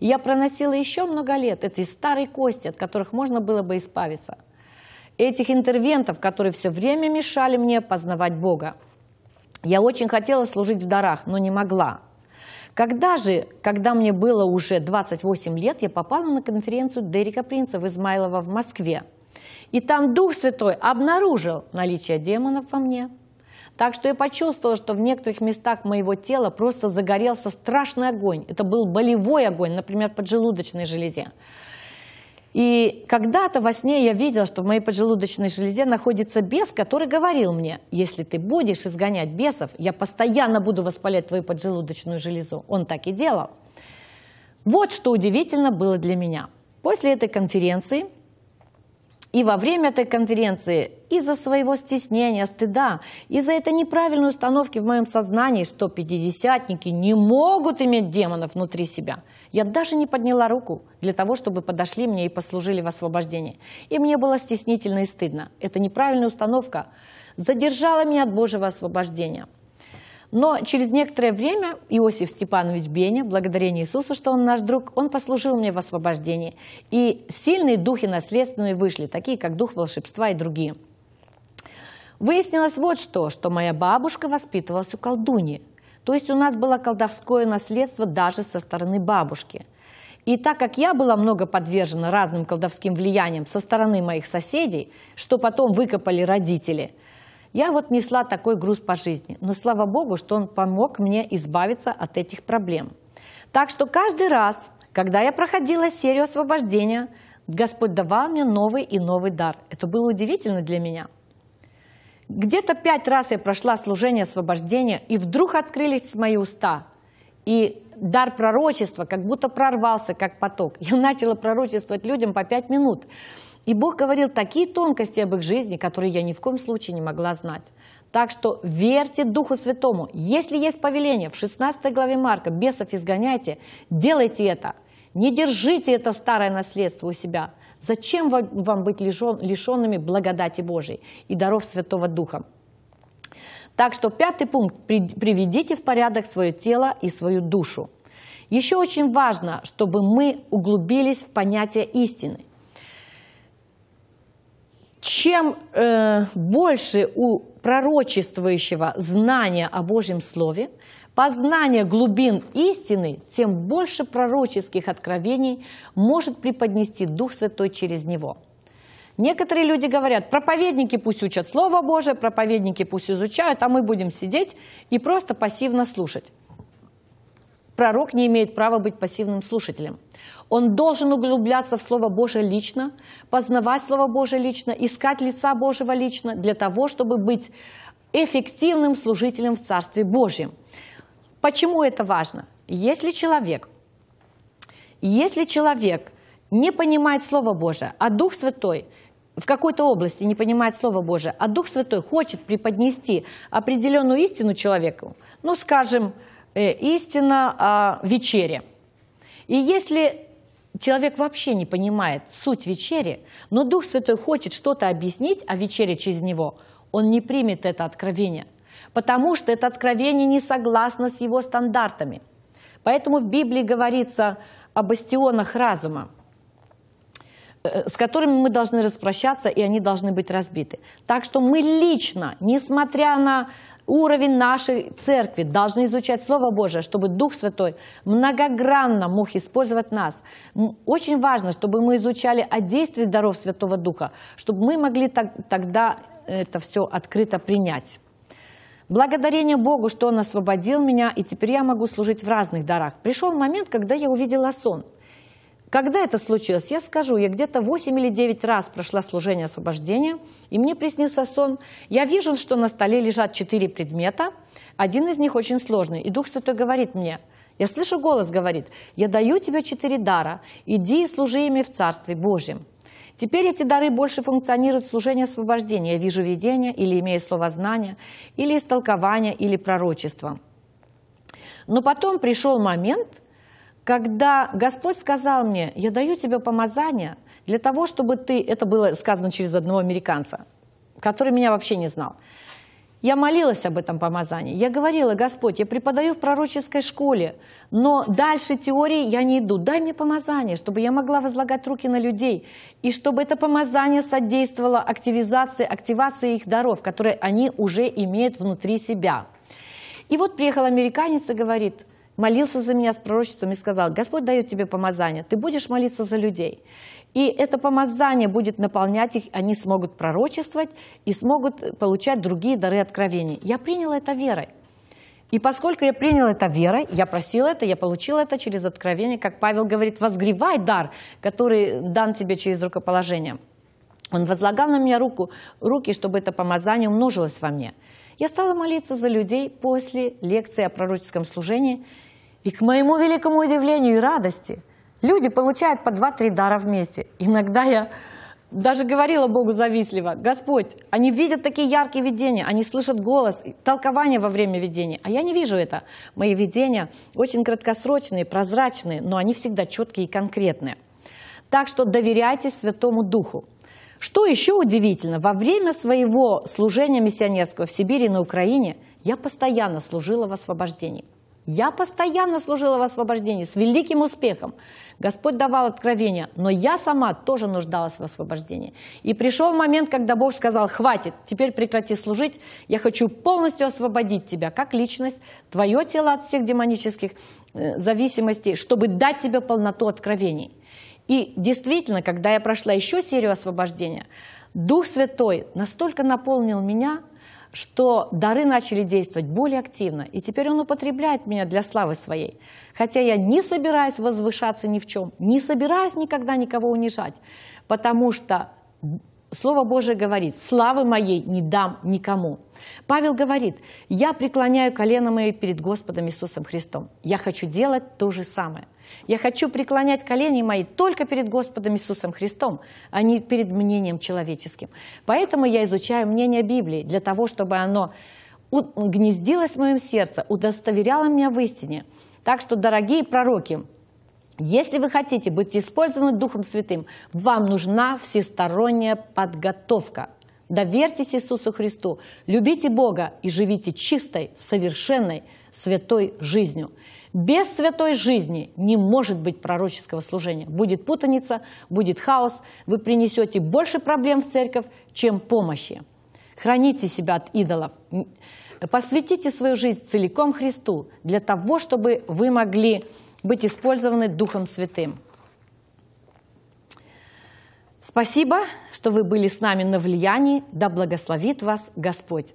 я проносила еще много лет этой старой кости, от которых можно было бы избавиться. Этих интервентов, которые все время мешали мне познавать Бога. Я очень хотела служить в дарах, но не могла. Когда же, когда мне было уже 28 лет, я попала на конференцию Дерека Принца в Измайлово в Москве. И там Дух Святой обнаружил наличие демонов во мне – так что я почувствовала, что в некоторых местах моего тела просто загорелся страшный огонь. Это был болевой огонь, например, в поджелудочной железе. И когда-то во сне я видела, что в моей поджелудочной железе находится бес, который говорил мне, если ты будешь изгонять бесов, я постоянно буду воспалять твою поджелудочную железу. Он так и делал. Вот что удивительно было для меня. После этой конференции и во время этой конференции из-за своего стеснения, стыда, из-за этой неправильной установки в моем сознании, что пятидесятники не могут иметь демонов внутри себя, я даже не подняла руку для того, чтобы подошли мне и послужили в освобождении. И мне было стеснительно и стыдно. Эта неправильная установка задержала меня от Божьего освобождения. Но через некоторое время Иосиф Степанович Беня, благодарение Иисусу, что он наш друг, он послужил мне в освобождении. И сильные духи наследственные вышли, такие как дух волшебства и другие. Выяснилось вот что, что моя бабушка воспитывалась у колдуни. То есть у нас было колдовское наследство даже со стороны бабушки. И так как я была много подвержена разным колдовским влияниям со стороны моих соседей, что потом выкопали родители – я вот несла такой груз по жизни, но слава Богу, что он помог мне избавиться от этих проблем. Так что каждый раз, когда я проходила серию освобождения, Господь давал мне новый и новый дар. Это было удивительно для меня. Где-то пять раз я прошла служение освобождения, и вдруг открылись мои уста. И дар пророчества как будто прорвался, как поток. Я начала пророчествовать людям по пять минут. И Бог говорил такие тонкости об их жизни, которые я ни в коем случае не могла знать. Так что верьте Духу Святому. Если есть повеление в 16 главе Марка, бесов изгоняйте, делайте это. Не держите это старое наследство у себя. Зачем вам быть лишенными благодати Божией и даров Святого Духа? Так что пятый пункт – приведите в порядок свое тело и свою душу. Еще очень важно, чтобы мы углубились в понятие истины – чем э, больше у пророчествующего знания о Божьем Слове, познание глубин истины, тем больше пророческих откровений может преподнести Дух Святой через него. Некоторые люди говорят, проповедники пусть учат Слово Божие, проповедники пусть изучают, а мы будем сидеть и просто пассивно слушать. Пророк не имеет права быть пассивным слушателем. Он должен углубляться в Слово Божие лично, познавать Слово Божие лично, искать лица Божьего лично, для того, чтобы быть эффективным служителем в Царстве Божьем. Почему это важно? Если человек, если человек не понимает Слово Божие, а Дух Святой в какой-то области не понимает Слово Божие, а Дух Святой хочет преподнести определенную истину человеку, ну, скажем, Э, истина о вечере. И если человек вообще не понимает суть вечери, но Дух Святой хочет что-то объяснить о вечере через него, он не примет это откровение, потому что это откровение не согласно с его стандартами. Поэтому в Библии говорится об бастионах разума – Э, с которыми мы должны распрощаться, и они должны быть разбиты. Так что мы лично, несмотря на уровень нашей церкви, должны изучать Слово Божие, чтобы Дух Святой многогранно мог использовать нас. Очень важно, чтобы мы изучали о действии даров Святого Духа, чтобы мы могли так, тогда это все открыто принять. Благодарение Богу, что Он освободил меня, и теперь я могу служить в разных дарах. Пришел момент, когда я увидела сон. Когда это случилось, я скажу, я где-то 8 или 9 раз прошла служение освобождения, и мне приснился сон. Я вижу, что на столе лежат 4 предмета, один из них очень сложный. И Дух Святой говорит мне, я слышу голос, говорит, я даю тебе четыре дара, иди и служи ими в Царстве Божьем. Теперь эти дары больше функционируют в служении освобождения. Я вижу видение, или имею слово знания, или истолкование, или пророчество. Но потом пришел момент, когда Господь сказал мне, я даю тебе помазание для того, чтобы ты... Это было сказано через одного американца, который меня вообще не знал. Я молилась об этом помазании. Я говорила, Господь, я преподаю в пророческой школе, но дальше теории я не иду. Дай мне помазание, чтобы я могла возлагать руки на людей, и чтобы это помазание содействовало активизации, активации их даров, которые они уже имеют внутри себя. И вот приехал американец и говорит, молился за меня с пророчеством и сказал, Господь дает тебе помазание, ты будешь молиться за людей. И это помазание будет наполнять их, они смогут пророчествовать и смогут получать другие дары откровений. Я приняла это верой. И поскольку я принял это верой, я просил это, я получил это через откровение, как Павел говорит, возгревай дар, который дан тебе через рукоположение. Он возлагал на меня руку, руки, чтобы это помазание умножилось во мне. Я стала молиться за людей после лекции о пророческом служении, и к моему великому удивлению и радости люди получают по 2-3 дара вместе. Иногда я даже говорила Богу завистливо, «Господь, они видят такие яркие видения, они слышат голос, толкование во время видения, а я не вижу это. Мои видения очень краткосрочные, прозрачные, но они всегда четкие и конкретные». Так что доверяйте Святому Духу. Что еще удивительно, во время своего служения миссионерского в Сибири и на Украине я постоянно служила в освобождении. Я постоянно служила в освобождении с великим успехом. Господь давал откровения, но я сама тоже нуждалась в освобождении. И пришел момент, когда Бог сказал, хватит, теперь прекрати служить, я хочу полностью освободить тебя как личность, твое тело от всех демонических э, зависимостей, чтобы дать тебе полноту откровений. И действительно, когда я прошла еще серию освобождения, Дух Святой настолько наполнил меня, что дары начали действовать более активно, и теперь Он употребляет меня для славы своей. Хотя я не собираюсь возвышаться ни в чем, не собираюсь никогда никого унижать, потому что Слово Божие говорит, славы моей не дам никому. Павел говорит, я преклоняю колено мои перед Господом Иисусом Христом. Я хочу делать то же самое. Я хочу преклонять колени мои только перед Господом Иисусом Христом, а не перед мнением человеческим. Поэтому я изучаю мнение Библии для того, чтобы оно гнездилось в моем сердце, удостоверяло меня в истине. Так что, дорогие пророки, если вы хотите быть использованы Духом Святым, вам нужна всесторонняя подготовка. Доверьтесь Иисусу Христу, любите Бога и живите чистой, совершенной, святой жизнью. Без святой жизни не может быть пророческого служения. Будет путаница, будет хаос, вы принесете больше проблем в церковь, чем помощи. Храните себя от идолов. Посвятите свою жизнь целиком Христу для того, чтобы вы могли быть использованы Духом Святым. Спасибо, что вы были с нами на влиянии. Да благословит вас Господь!